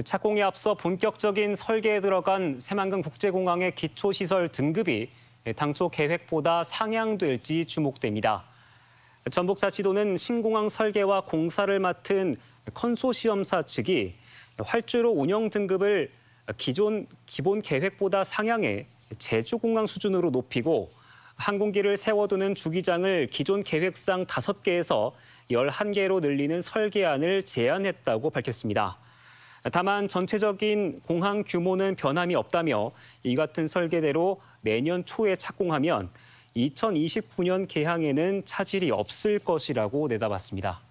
그 착공에 앞서 본격적인 설계에 들어간 새만금 국제공항의 기초시설 등급이 당초 계획보다 상향될지 주목됩니다. 전북자치도는 신공항 설계와 공사를 맡은 컨소시엄사 측이 활주로 운영 등급을 기존 기본 계획보다 상향해 제주공항 수준으로 높이고 항공기를 세워두는 주기장을 기존 계획상 5개에서 11개로 늘리는 설계안을 제안했다고 밝혔습니다. 다만 전체적인 공항 규모는 변함이 없다며 이 같은 설계대로 내년 초에 착공하면 2029년 개항에는 차질이 없을 것이라고 내다봤습니다.